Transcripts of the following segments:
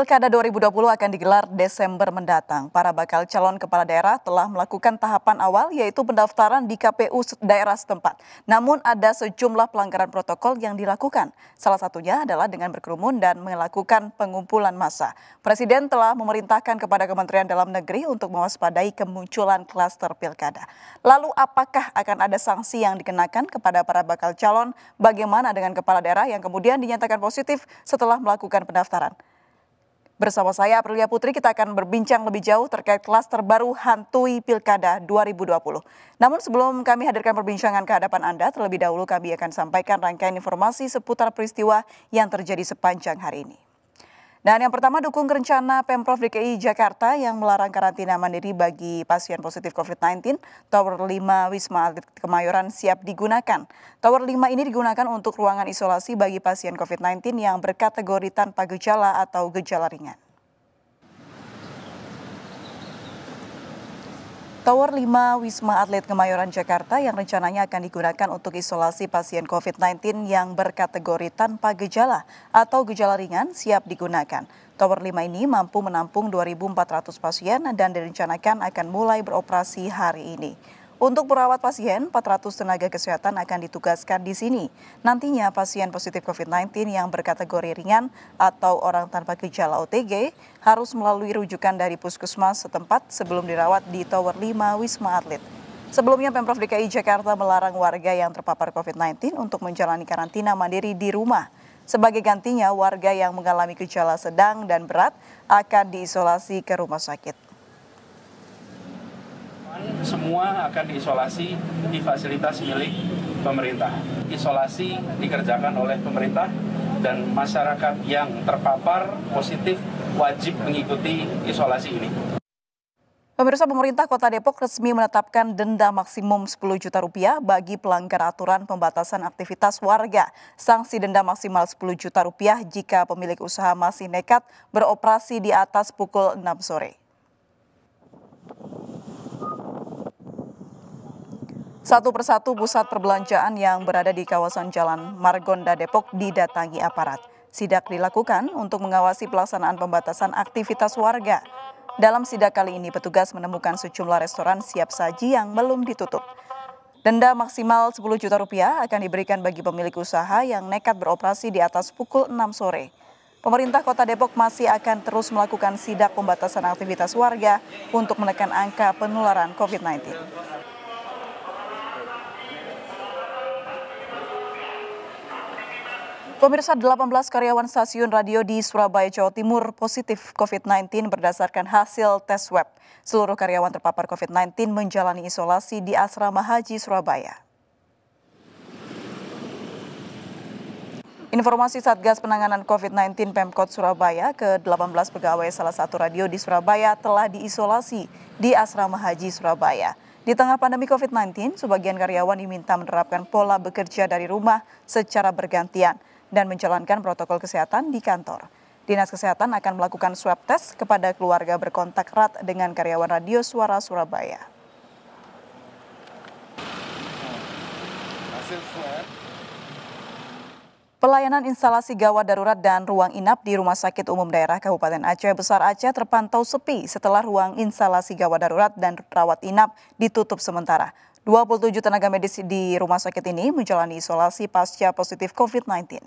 Pilkada 2020 akan digelar Desember mendatang. Para bakal calon kepala daerah telah melakukan tahapan awal yaitu pendaftaran di KPU daerah setempat. Namun ada sejumlah pelanggaran protokol yang dilakukan. Salah satunya adalah dengan berkerumun dan melakukan pengumpulan massa. Presiden telah memerintahkan kepada Kementerian Dalam Negeri untuk mewaspadai kemunculan klaster pilkada. Lalu apakah akan ada sanksi yang dikenakan kepada para bakal calon? Bagaimana dengan kepala daerah yang kemudian dinyatakan positif setelah melakukan pendaftaran? Bersama saya Aprilia Putri kita akan berbincang lebih jauh terkait kelas terbaru Hantui Pilkada 2020. Namun sebelum kami hadirkan perbincangan ke hadapan Anda, terlebih dahulu kami akan sampaikan rangkaian informasi seputar peristiwa yang terjadi sepanjang hari ini. Nah, yang pertama dukung rencana Pemprov DKI Jakarta yang melarang karantina mandiri bagi pasien positif COVID-19. Tower 5 Wisma Atlet Kemayoran siap digunakan. Tower 5 ini digunakan untuk ruangan isolasi bagi pasien COVID-19 yang berkategori tanpa gejala atau gejala ringan. Tower 5 Wisma Atlet Kemayoran Jakarta yang rencananya akan digunakan untuk isolasi pasien COVID-19 yang berkategori tanpa gejala atau gejala ringan siap digunakan. Tower 5 ini mampu menampung 2.400 pasien dan direncanakan akan mulai beroperasi hari ini. Untuk perawat pasien, 400 tenaga kesehatan akan ditugaskan di sini. Nantinya pasien positif COVID-19 yang berkategori ringan atau orang tanpa gejala OTG harus melalui rujukan dari puskesmas setempat sebelum dirawat di Tower 5 Wisma Atlet. Sebelumnya Pemprov DKI Jakarta melarang warga yang terpapar COVID-19 untuk menjalani karantina mandiri di rumah. Sebagai gantinya, warga yang mengalami gejala sedang dan berat akan diisolasi ke rumah sakit semua akan diisolasi di fasilitas milik pemerintah. Isolasi dikerjakan oleh pemerintah dan masyarakat yang terpapar positif wajib mengikuti isolasi ini. Pemirsa pemerintah Kota Depok resmi menetapkan denda maksimum 10 juta rupiah bagi pelanggar aturan pembatasan aktivitas warga. Sanksi denda maksimal 10 juta rupiah jika pemilik usaha masih nekat beroperasi di atas pukul 6 sore. Satu persatu pusat perbelanjaan yang berada di kawasan Jalan Margonda Depok didatangi aparat. Sidak dilakukan untuk mengawasi pelaksanaan pembatasan aktivitas warga. Dalam sidak kali ini petugas menemukan sejumlah restoran siap saji yang belum ditutup. Denda maksimal 10 juta rupiah akan diberikan bagi pemilik usaha yang nekat beroperasi di atas pukul 6 sore. Pemerintah Kota Depok masih akan terus melakukan sidak pembatasan aktivitas warga untuk menekan angka penularan COVID-19. Pemirsa 18 karyawan stasiun radio di Surabaya, Jawa Timur positif COVID-19 berdasarkan hasil tes web. Seluruh karyawan terpapar COVID-19 menjalani isolasi di Asrama Haji Surabaya. Informasi Satgas Penanganan COVID-19 Pemkot Surabaya ke-18 pegawai salah satu radio di Surabaya telah diisolasi di Asrama Haji Surabaya. Di tengah pandemi COVID-19, sebagian karyawan diminta menerapkan pola bekerja dari rumah secara bergantian dan menjalankan protokol kesehatan di kantor. Dinas Kesehatan akan melakukan swab test kepada keluarga berkontak erat dengan karyawan Radio Suara Surabaya. Pelayanan instalasi gawat darurat dan ruang inap di Rumah Sakit Umum Daerah Kabupaten Aceh Besar Aceh terpantau sepi setelah ruang instalasi gawat darurat dan rawat inap ditutup sementara. 27 tenaga medis di rumah sakit ini menjalani isolasi pasca positif COVID-19.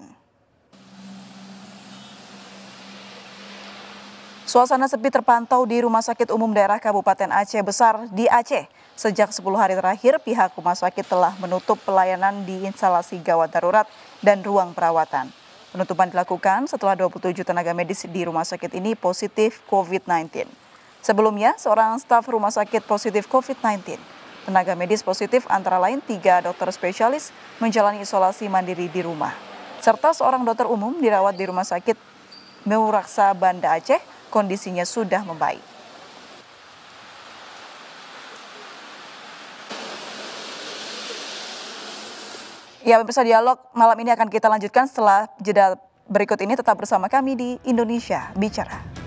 Suasana sepi terpantau di Rumah Sakit Umum Daerah Kabupaten Aceh Besar di Aceh. Sejak 10 hari terakhir, pihak rumah sakit telah menutup pelayanan di instalasi gawat darurat dan ruang perawatan. Penutupan dilakukan setelah 27 tenaga medis di rumah sakit ini positif COVID-19. Sebelumnya, seorang staf rumah sakit positif COVID-19. Tenaga medis positif antara lain tiga dokter spesialis menjalani isolasi mandiri di rumah. Serta seorang dokter umum dirawat di rumah sakit Meuraksa Banda Aceh, kondisinya sudah membaik. Ya, pemirsa dialog malam ini akan kita lanjutkan setelah jeda berikut ini tetap bersama kami di Indonesia Bicara.